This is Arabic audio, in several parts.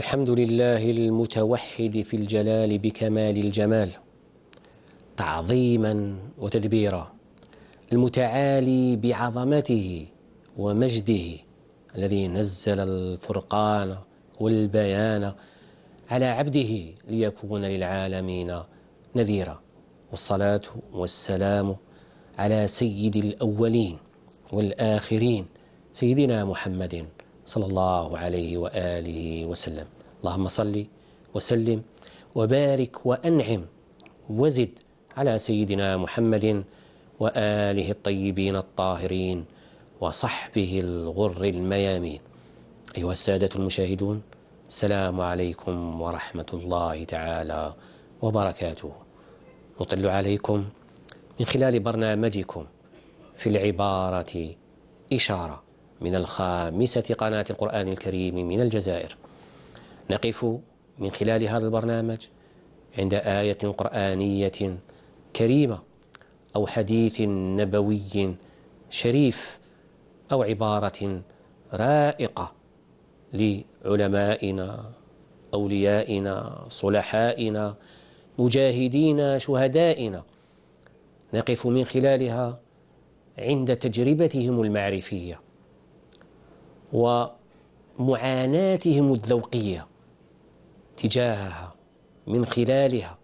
الحمد لله المتوحد في الجلال بكمال الجمال تعظيما وتدبيرا المتعالي بعظمته ومجده الذي نزل الفرقان والبيان على عبده ليكون للعالمين نذيرا والصلاة والسلام على سيد الأولين والآخرين سيدنا محمد صلى الله عليه واله وسلم اللهم صل وسلم وبارك وانعم وزد على سيدنا محمد واله الطيبين الطاهرين وصحبه الغر الميامين ايها الساده المشاهدون السلام عليكم ورحمه الله تعالى وبركاته نطل عليكم من خلال برنامجكم في العباره اشاره من الخامسة قناة القرآن الكريم من الجزائر نقف من خلال هذا البرنامج عند آية قرآنية كريمة أو حديث نبوي شريف أو عبارة رائقة لعلمائنا أوليائنا صلحائنا مجاهدينا شهدائنا نقف من خلالها عند تجربتهم المعرفيه ومعاناتهم الذوقية تجاهها من خلالها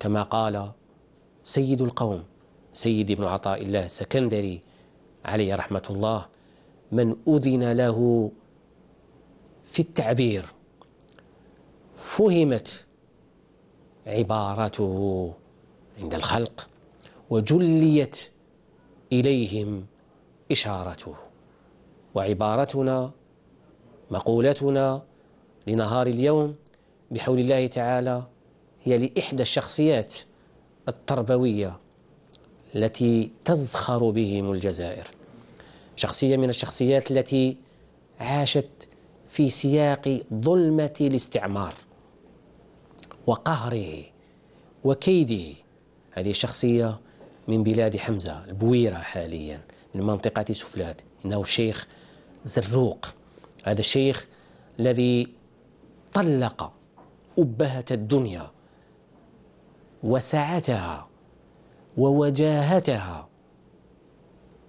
كما قال سيد القوم سيد ابن عطاء الله السكندري عليه رحمة الله من أذن له في التعبير فهمت عبارته عند الخلق وجليت إليهم إشارته وعبارتنا مقولتنا لنهار اليوم بحول الله تعالى هي لإحدى الشخصيات التربوية التي تزخر بهم الجزائر شخصية من الشخصيات التي عاشت في سياق ظلمة الاستعمار وقهره وكيده هذه الشخصيه من بلاد حمزة البويرة حاليا من منطقة سفلات إنه شيخ زروق هذا الشيخ الذي طلق أبهة الدنيا وسعتها ووجاهتها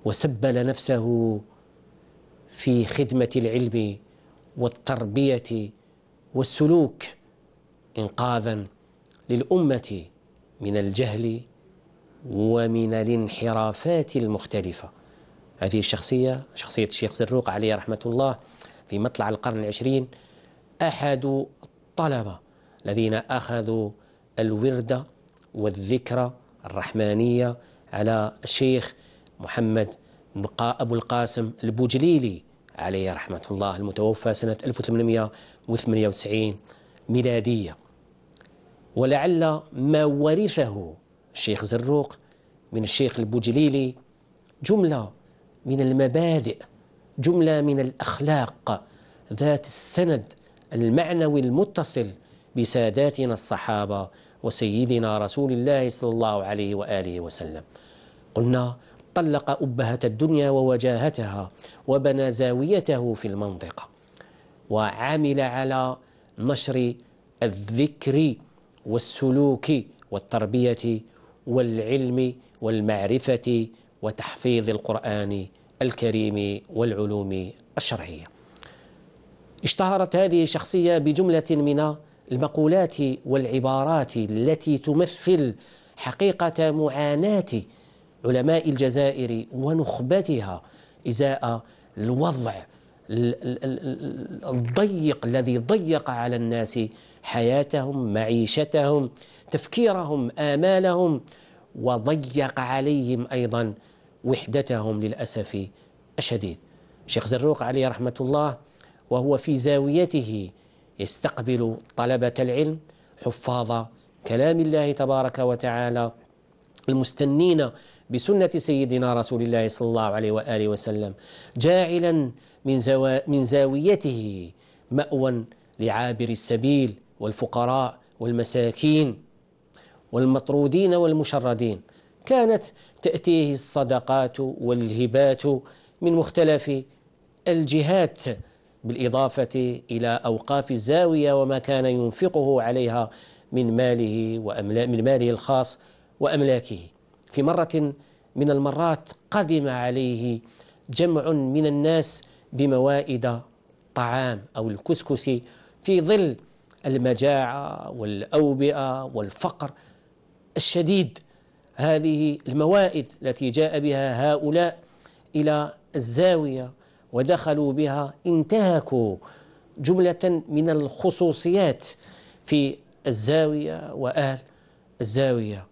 وسبل نفسه في خدمة العلم والتربية والسلوك إنقاذا للأمة من الجهل ومن الانحرافات المختلفة هذه الشخصية شخصية الشيخ زروق عليه رحمة الله في مطلع القرن العشرين أحد الطلبة الذين أخذوا الوردة والذكرى الرحمانية على الشيخ محمد أبو القاسم البوجليلي عليه رحمة الله المتوفى سنة 1898 ميلادية ولعل ما ورثه الشيخ زروق من الشيخ البوجليلي جملة من المبادئ جملة من الأخلاق ذات السند المعنوي المتصل بساداتنا الصحابة وسيدنا رسول الله صلى الله عليه وآله وسلم قلنا طلق أبهة الدنيا ووجاهتها وبنى زاويته في المنطقة وعمل على نشر الذكر والسلوك والتربية والعلم والمعرفة وتحفيظ القرآن الكريم والعلوم الشرعية اشتهرت هذه الشخصية بجملة من المقولات والعبارات التي تمثل حقيقة معاناة علماء الجزائر ونخبتها إزاء الوضع الضيق الذي ضيق على الناس حياتهم معيشتهم تفكيرهم آمالهم وضيق عليهم أيضا وحدتهم للأسف الشديد شيخ زروق عليه رحمة الله وهو في زاويته يستقبل طلبة العلم حفاظ كلام الله تبارك وتعالى المستنين بسنة سيدنا رسول الله صلى الله عليه وآله وسلم جاعلا من, زوا من زاويته مأوى لعابر السبيل والفقراء والمساكين والمطرودين والمشردين كانت تأتيه الصدقات والهبات من مختلف الجهات بالإضافة إلى أوقاف الزاوية وما كان ينفقه عليها من ماله وأملا من ماله الخاص وأملاكه في مرة من المرات قدم عليه جمع من الناس بموائد طعام أو الكسكس في ظل المجاعة والأوبئة والفقر الشديد هذه الموائد التي جاء بها هؤلاء إلى الزاوية ودخلوا بها انتهكوا جملة من الخصوصيات في الزاوية وأهل الزاوية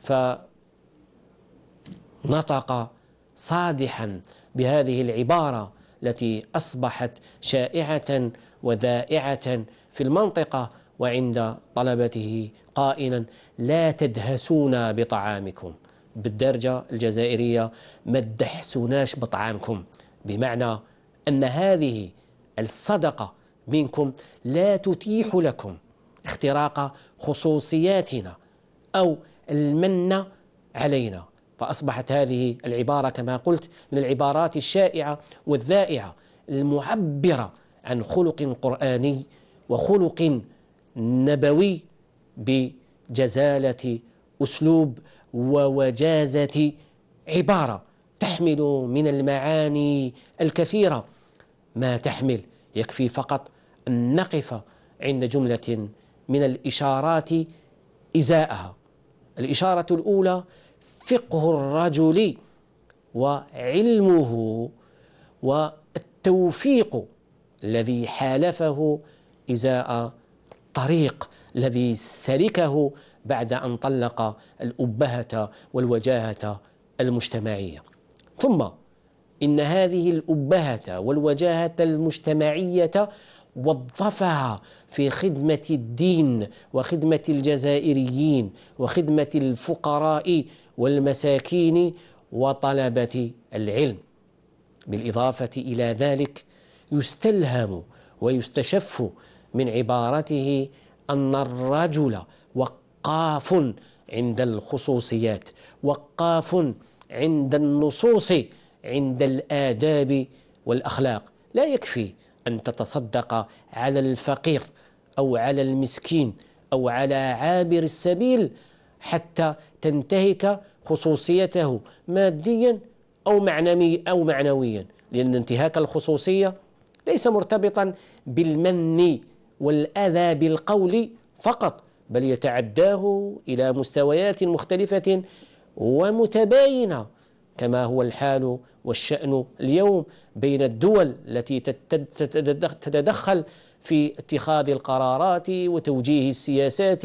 فنطق صادحا بهذه العبارة التي أصبحت شائعة وذائعة في المنطقة وعند طلبته قائلا لا تدهسونا بطعامكم بالدرجة الجزائرية ما تدحسوناش بطعامكم بمعنى أن هذه الصدقة منكم لا تتيح لكم اختراق خصوصياتنا أو المن علينا فأصبحت هذه العبارة كما قلت من العبارات الشائعة والذائعة المعبرة عن خلق قرآني وخلق نبوي بجزالة أسلوب ووجازة عبارة تحمل من المعاني الكثيرة ما تحمل يكفي فقط أن نقف عند جملة من الإشارات إزاءها الإشارة الأولى فقه الرجل وعلمه والتوفيق الذي حالفه إزاء الطريق الذي سلكه بعد أن طلق الأبهة والوجاهة المجتمعية ثم إن هذه الأبهة والوجاهة المجتمعية وظفها في خدمة الدين وخدمة الجزائريين وخدمة الفقراء والمساكين وطلبة العلم بالإضافة إلى ذلك يستلهم ويستشف من عبارته أن الرجل وقاف عند الخصوصيات وقاف عند النصوص عند الآداب والأخلاق لا يكفي أن تتصدق على الفقير أو على المسكين أو على عابر السبيل حتى تنتهك خصوصيته ماديا أو معنوي أو معنويا لأن انتهاك الخصوصية ليس مرتبطا بالمن والأذى بالقول فقط بل يتعداه إلى مستويات مختلفة ومتباينة كما هو الحال والشأن اليوم بين الدول التي تتدخل في اتخاذ القرارات وتوجيه السياسات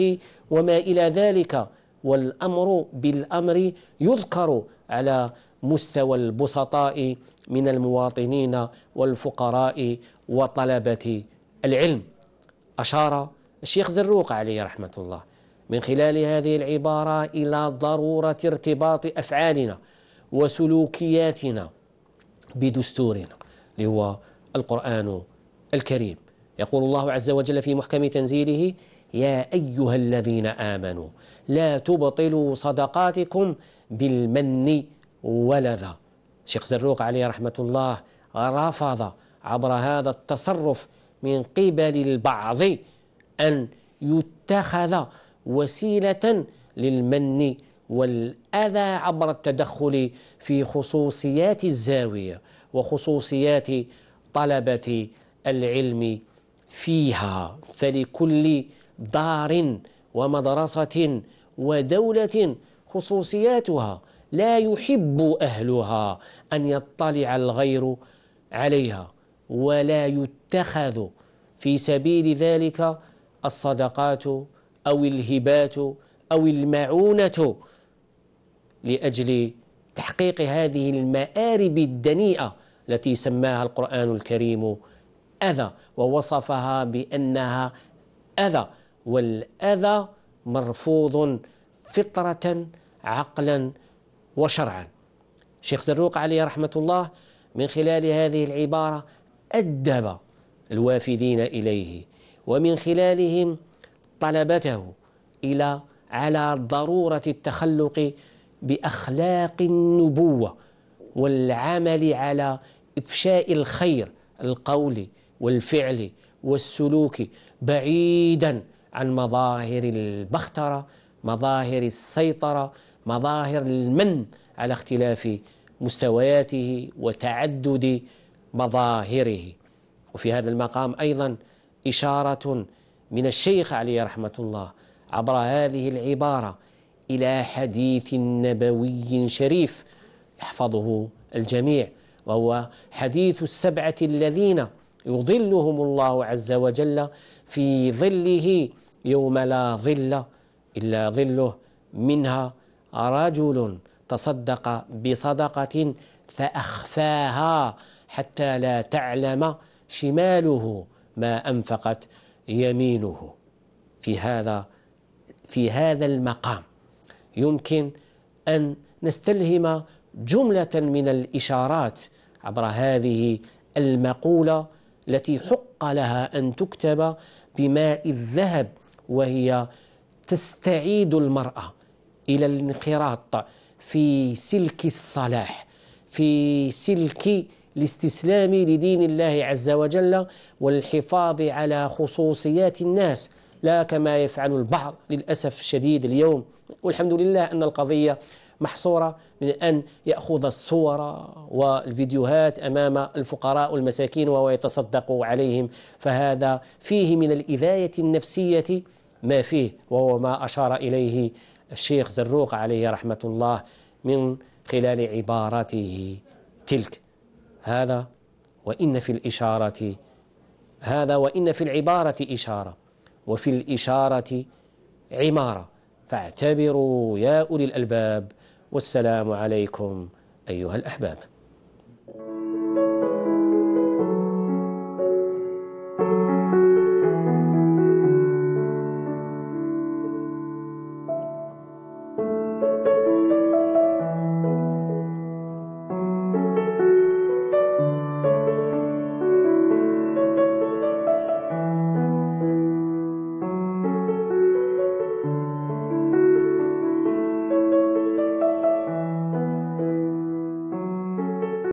وما إلى ذلك والأمر بالأمر يذكر على مستوى البسطاء من المواطنين والفقراء وطلبة العلم أشار الشيخ زروق عليه رحمة الله من خلال هذه العبارة إلى ضرورة ارتباط أفعالنا وسلوكياتنا بدستورنا اللي هو القرآن الكريم يقول الله عز وجل في محكم تنزيله يا أيها الذين آمنوا لا تبطلوا صدقاتكم بالمن ولذا شيخ زروق عليه رحمة الله رفض عبر هذا التصرف من قبل البعض أن يتخذ وسيلة للمن والأذى عبر التدخل في خصوصيات الزاوية وخصوصيات طلبة العلم فيها فلكل دار ومدرسة ودولة خصوصياتها لا يحب أهلها أن يطلع الغير عليها ولا يتخذ في سبيل ذلك الصدقات أو الهبات أو المعونة لأجل تحقيق هذه المآرب الدنيئة التي سماها القرآن الكريم أذى ووصفها بأنها أذى والأذى مرفوض فطرة عقلا وشرعا شيخ زروق عليه رحمة الله من خلال هذه العبارة أدب الوافدين إليه ومن خلالهم طلبته إلى على ضرورة التخلق بأخلاق النبوة والعمل على إفشاء الخير القولي والفعل والسلوك بعيدا عن مظاهر البخترة مظاهر السيطرة مظاهر المن على اختلاف مستوياته وتعدد مظاهره وفي هذا المقام أيضا إشارة من الشيخ عليه رحمة الله عبر هذه العبارة إلى حديث نبوي شريف يحفظه الجميع وهو حديث السبعة الذين يظلهم الله عز وجل في ظله يوم لا ظل إلا ظله منها رجل تصدق بصدقة فأخفاها حتى لا تعلم شماله ما أنفقت يمينه في هذا في هذا المقام يمكن أن نستلهم جملة من الإشارات عبر هذه المقولة التي حق لها أن تكتب بماء الذهب وهي تستعيد المرأة إلى الانخراط في سلك الصلاح في سلك الاستسلام لدين الله عز وجل والحفاظ على خصوصيات الناس لا كما يفعل البعض للأسف الشديد اليوم والحمد لله أن القضية محصورة من أن يأخذ الصور والفيديوهات أمام الفقراء والمساكين يتصدق عليهم فهذا فيه من الإذاية النفسية ما فيه وهو ما أشار إليه الشيخ زروق عليه رحمة الله من خلال عباراته تلك هذا وإن في الإشارة هذا وإن في العبارة إشارة وفي الإشارة عمارة فاعتبروا يا أولي الألباب والسلام عليكم أيها الأحباب